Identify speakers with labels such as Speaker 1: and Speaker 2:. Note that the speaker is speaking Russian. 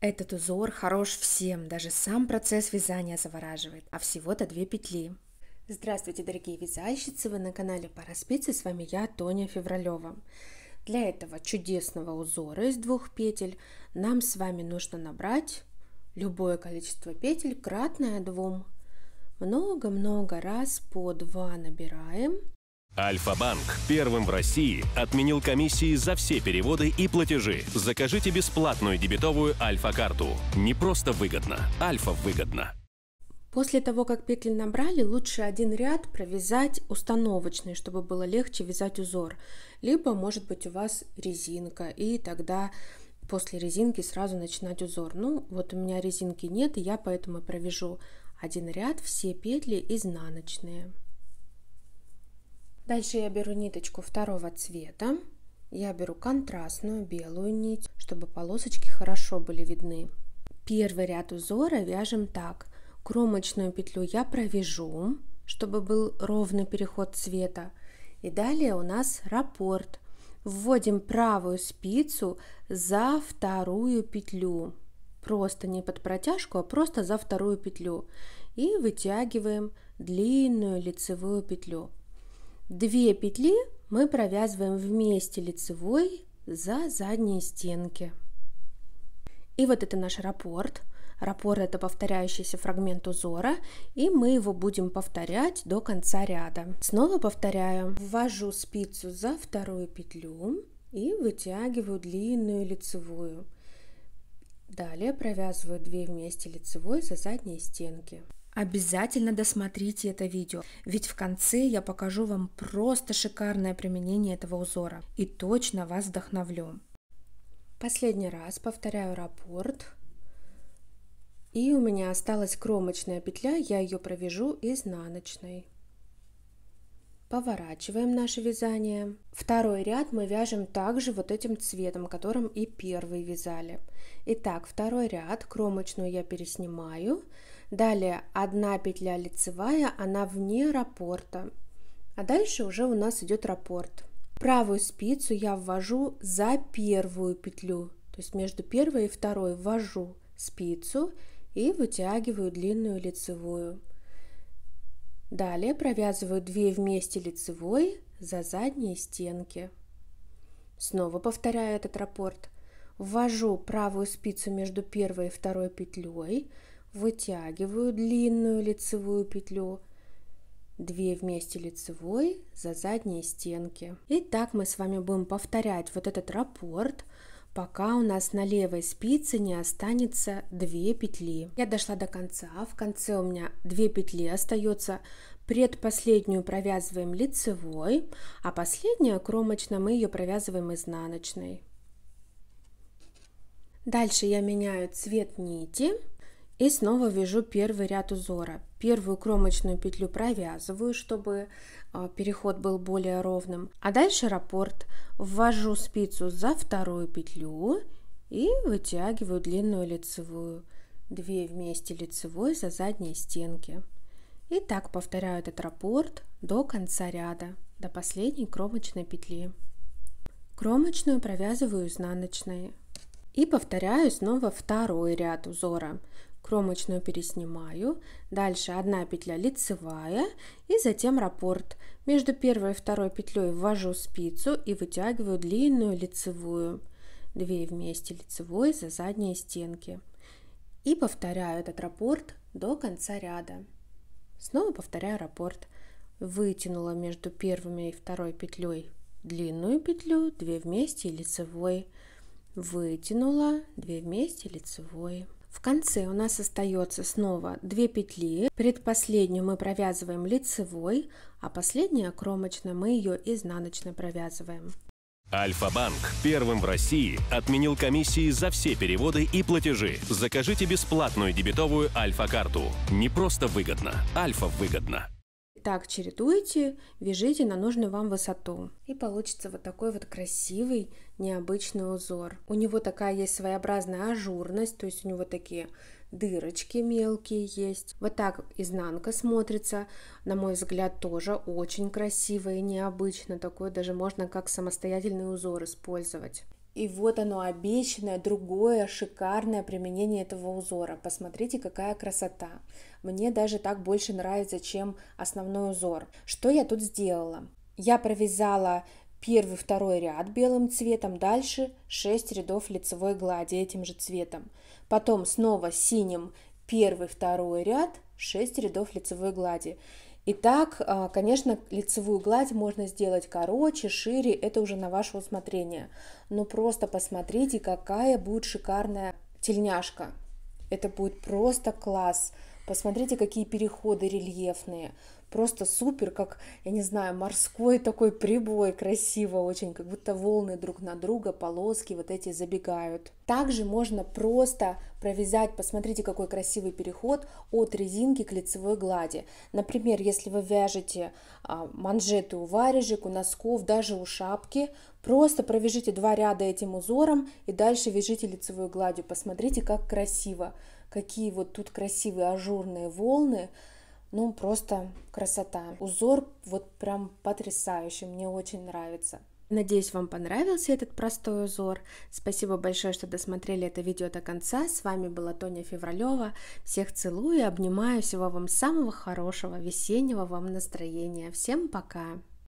Speaker 1: Этот узор хорош всем, даже сам процесс вязания завораживает, а всего-то две петли. Здравствуйте, дорогие вязальщицы! Вы на канале Пара спицы, с вами я, Тоня Февралева. Для этого чудесного узора из двух петель нам с вами нужно набрать любое количество петель, кратное двум. Много-много раз по два набираем – Альфа-банк первым в России отменил комиссии за все переводы и платежи. Закажите бесплатную дебетовую Альфа-карту. Не просто выгодно, Альфа выгодно. После того, как петли набрали, лучше один ряд провязать установочный, чтобы было легче вязать узор. Либо, может быть, у вас резинка, и тогда после резинки сразу начинать узор. Ну, вот у меня резинки нет, и я поэтому провяжу один ряд, все петли изнаночные. Дальше я беру ниточку второго цвета. Я беру контрастную белую нить, чтобы полосочки хорошо были видны. Первый ряд узора вяжем так. Кромочную петлю я провяжу, чтобы был ровный переход цвета. И далее у нас раппорт. Вводим правую спицу за вторую петлю. Просто не под протяжку, а просто за вторую петлю. И вытягиваем длинную лицевую петлю. Две петли мы провязываем вместе лицевой за задние стенки. И вот это наш раппорт. Раппорт это повторяющийся фрагмент узора, и мы его будем повторять до конца ряда. Снова повторяю. Ввожу спицу за вторую петлю и вытягиваю длинную лицевую. Далее провязываю 2 вместе лицевой за задние стенки. Обязательно досмотрите это видео, ведь в конце я покажу вам просто шикарное применение этого узора и точно вас вдохновлю. Последний раз повторяю раппорт. И у меня осталась кромочная петля, я ее провяжу изнаночной. Поворачиваем наше вязание. Второй ряд мы вяжем также вот этим цветом, которым и первый вязали. Итак, второй ряд, кромочную я переснимаю, Далее одна петля лицевая, она вне раппорта. А дальше уже у нас идет раппорт. Правую спицу я ввожу за первую петлю, то есть между первой и второй ввожу спицу и вытягиваю длинную лицевую. Далее провязываю 2 вместе лицевой за задние стенки. Снова повторяю этот раппорт. Ввожу правую спицу между первой и второй петлей, вытягиваю длинную лицевую петлю, 2 вместе лицевой за задние стенки. И так мы с вами будем повторять вот этот раппорт, пока у нас на левой спице не останется 2 петли. Я дошла до конца, в конце у меня 2 петли остается, предпоследнюю провязываем лицевой, а последняя кромочная мы ее провязываем изнаночной. Дальше я меняю цвет нити и снова вяжу первый ряд узора. Первую кромочную петлю провязываю, чтобы а, переход был более ровным. А дальше раппорт. Ввожу спицу за вторую петлю и вытягиваю длинную лицевую. две вместе лицевой за задние стенки. И так повторяю этот раппорт до конца ряда, до последней кромочной петли. Кромочную провязываю изнаночной. И повторяю снова второй ряд узора кромочную переснимаю, дальше одна петля лицевая и затем раппорт. Между первой и второй петлей ввожу спицу и вытягиваю длинную лицевую, 2 вместе лицевой за задние стенки. И повторяю этот раппорт до конца ряда. Снова повторяю раппорт. Вытянула между первыми и второй петлей длинную петлю, 2 вместе лицевой. Вытянула 2 вместе лицевой. В конце у нас остается снова 2 петли. Предпоследнюю мы провязываем лицевой, а последняя кромочная мы ее изнаночной провязываем. Альфа-банк первым в России отменил комиссии за все переводы и платежи. Закажите бесплатную дебетовую Альфа-карту. Не просто выгодно, Альфа выгодно. Так чередуйте, вяжите на нужную вам высоту. И получится вот такой вот красивый, необычный узор. У него такая есть своеобразная ажурность, то есть у него такие дырочки мелкие есть. Вот так изнанка смотрится, на мой взгляд, тоже очень красиво и необычно. Такое даже можно как самостоятельный узор использовать. И вот оно обещанное, другое, шикарное применение этого узора. Посмотрите, какая красота. Мне даже так больше нравится, чем основной узор. Что я тут сделала? Я провязала первый, второй ряд белым цветом, дальше 6 рядов лицевой глади этим же цветом. Потом снова синим первый, второй ряд, 6 рядов лицевой глади. Итак, а, конечно, лицевую гладь можно сделать короче, шире, это уже на ваше усмотрение. Но просто посмотрите, какая будет шикарная тельняшка. Это будет просто класс. Посмотрите, какие переходы рельефные просто супер, как, я не знаю, морской такой прибой, красиво очень, как будто волны друг на друга, полоски вот эти забегают. Также можно просто провязать, посмотрите, какой красивый переход от резинки к лицевой глади. Например, если вы вяжете а, манжеты у варежек, у носков, даже у шапки, просто провяжите два ряда этим узором и дальше вяжите лицевую гладью. Посмотрите, как красиво, какие вот тут красивые ажурные волны, ну, просто красота. Узор вот прям потрясающий, мне очень нравится. Надеюсь, вам понравился этот простой узор. Спасибо большое, что досмотрели это видео до конца. С вами была Тоня Февралева. Всех целую и обнимаю. Всего вам самого хорошего весеннего вам настроения. Всем пока!